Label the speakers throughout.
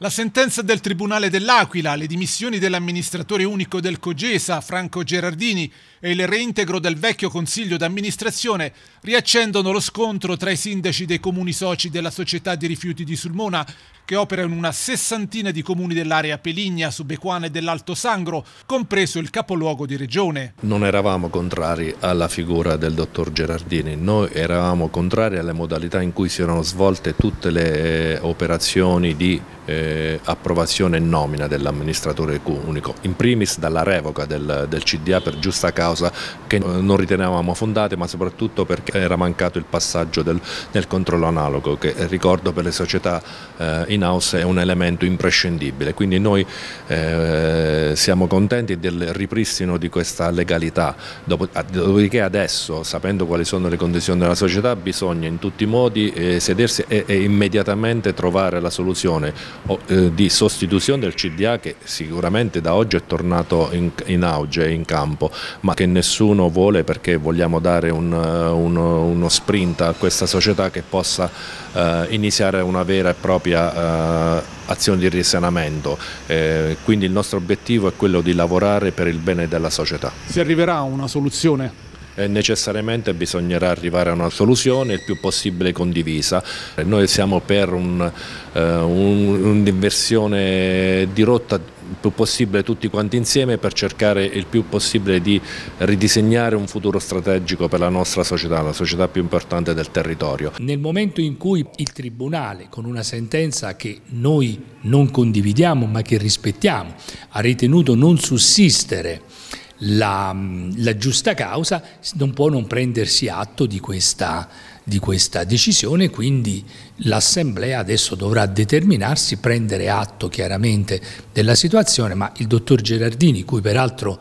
Speaker 1: La sentenza del Tribunale dell'Aquila, le dimissioni dell'amministratore unico del Cogesa, Franco Gerardini, e il reintegro del vecchio consiglio d'amministrazione riaccendono lo scontro tra i sindaci dei comuni soci della società di rifiuti di Sulmona, che opera in una sessantina di comuni dell'area Peligna, Subequana e dell'Alto Sangro, compreso il capoluogo di regione.
Speaker 2: Non eravamo contrari alla figura del dottor Gerardini, noi eravamo contrari alle modalità in cui si erano svolte tutte le eh, operazioni di... Eh, eh, approvazione e nomina dell'amministratore unico, in primis dalla revoca del, del, CDA per giusta causa che eh, non ritenevamo fondate ma soprattutto perché era mancato il passaggio del, del controllo analogo che eh, ricordo per le società eh, in house è un elemento imprescindibile, quindi noi eh, siamo contenti del ripristino di questa legalità, ah, dopodiché adesso sapendo quali sono le condizioni della società bisogna in tutti i modi eh, sedersi e, e immediatamente trovare la soluzione o eh, di sostituzione del CDA che sicuramente da oggi è tornato in, in auge, in campo, ma che nessuno vuole perché vogliamo dare un, eh, uno, uno, sprint a questa società che possa eh, iniziare una vera e propria eh, azione di risanamento. Eh, quindi il nostro obiettivo è quello di lavorare per il bene della società.
Speaker 1: Si arriverà a una soluzione
Speaker 2: eh, necessariamente bisognerà arrivare a una soluzione il più possibile condivisa. Eh, noi siamo per eh, un'inversione un di rotta il più possibile tutti quanti insieme per cercare il più possibile di ridisegnare un futuro strategico per la nostra società, la società più importante del territorio.
Speaker 3: Nel momento in cui il Tribunale con una sentenza che noi non condividiamo ma che rispettiamo ha ritenuto non sussistere la, la, giusta causa non può non prendersi atto di questa, di questa decisione, quindi l'Assemblea adesso dovrà determinarsi, prendere atto chiaramente della situazione, ma il dottor Gerardini, cui peraltro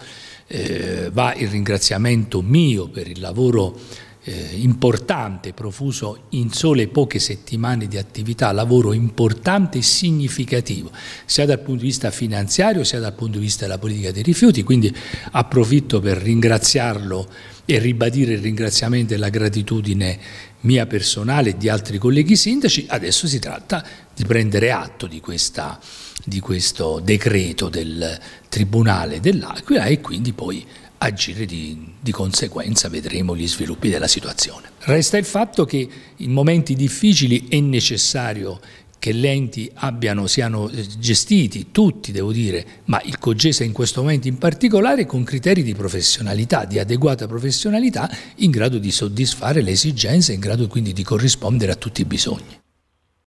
Speaker 3: eh, va il ringraziamento mio per il lavoro eh, importante, profuso in sole poche settimane di attività, lavoro importante e significativo, sia dal punto di vista finanziario sia dal punto di vista della politica dei rifiuti, quindi approfitto per ringraziarlo e ribadire il ringraziamento e la gratitudine mia personale e di altri colleghi sindaci, adesso si tratta di prendere atto di, questa, di questo decreto del Tribunale dell'Aquila e quindi poi agire di, di, conseguenza, vedremo gli sviluppi della situazione. Resta il fatto che in momenti difficili è necessario che gli enti abbiano, siano eh, gestiti, tutti devo dire, ma il Cogese in questo momento in particolare, con criteri di professionalità, di adeguata professionalità, in grado di soddisfare le esigenze, in grado quindi di corrispondere a tutti i bisogni.